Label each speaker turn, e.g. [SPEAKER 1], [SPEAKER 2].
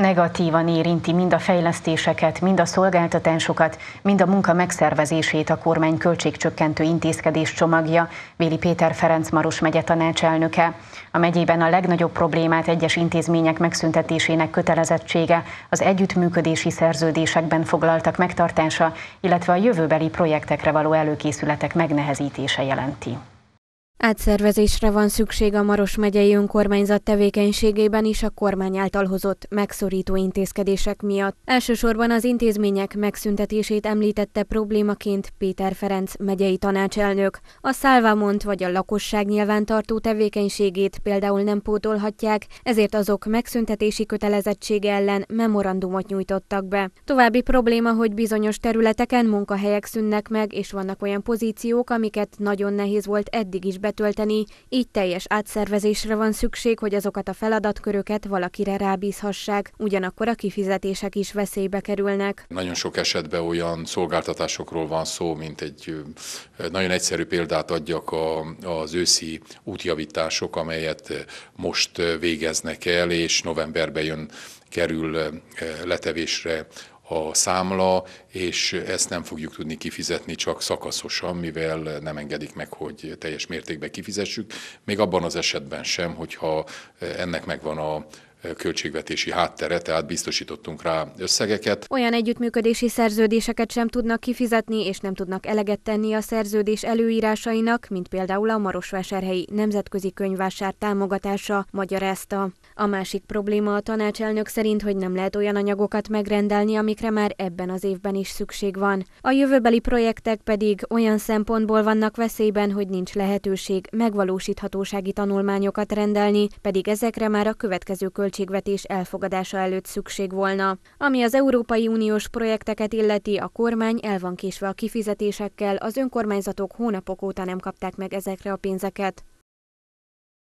[SPEAKER 1] negatívan érinti mind a fejlesztéseket, mind a szolgáltatásokat, mind a munka megszervezését a kormány költségcsökkentő intézkedés csomagja, Véli Péter Ferenc Maros megye tanácselnöke. A megyében a legnagyobb problémát egyes intézmények megszüntetésének kötelezettsége, az együttműködési szerződésekben foglaltak megtartása, illetve a jövőbeli projektekre való előkészületek megnehezítése jelenti.
[SPEAKER 2] Átszervezésre van szükség a Maros megyei önkormányzat tevékenységében is a kormány által hozott megszorító intézkedések miatt. Elsősorban az intézmények megszüntetését említette problémaként Péter Ferenc megyei tanácselnök. A szálvamont vagy a lakosság nyilvántartó tevékenységét például nem pótolhatják, ezért azok megszüntetési kötelezettsége ellen memorandumot nyújtottak be. További probléma, hogy bizonyos területeken munkahelyek szűnnek meg, és vannak olyan pozíciók, amiket nagyon nehéz volt eddig is be betölteni, így teljes átszervezésre van szükség, hogy azokat a feladatköröket valakire rábízhassák, ugyanakkor a kifizetések is veszélybe kerülnek.
[SPEAKER 3] Nagyon sok esetben olyan szolgáltatásokról van szó, mint egy nagyon egyszerű példát adjak a, az őszi útjavítások, amelyet most végeznek el, és novemberben jön kerül letevésre a számla, és ezt nem fogjuk tudni kifizetni csak szakaszosan, mivel nem engedik meg, hogy teljes mértékben kifizessük, még abban az esetben sem, hogyha ennek megvan a költségvetési háttere, tehát biztosítottunk rá összegeket.
[SPEAKER 2] Olyan együttműködési szerződéseket sem tudnak kifizetni, és nem tudnak eleget tenni a szerződés előírásainak, mint például a Marosvásárhelyi Nemzetközi Könyvvásár támogatása, magyarázta. A másik probléma a tanácselnök szerint, hogy nem lehet olyan anyagokat megrendelni, amikre már ebben az évben is szükség van. A jövőbeli projektek pedig olyan szempontból vannak veszélyben, hogy nincs lehetőség megvalósíthatósági tanulmányokat rendelni, pedig ezekre már a következő költségvetés költségvetés elfogadása előtt szükség volna. Ami az Európai Uniós projekteket illeti, a kormány el van késve a kifizetésekkel, az önkormányzatok hónapok óta nem kapták meg ezekre a pénzeket.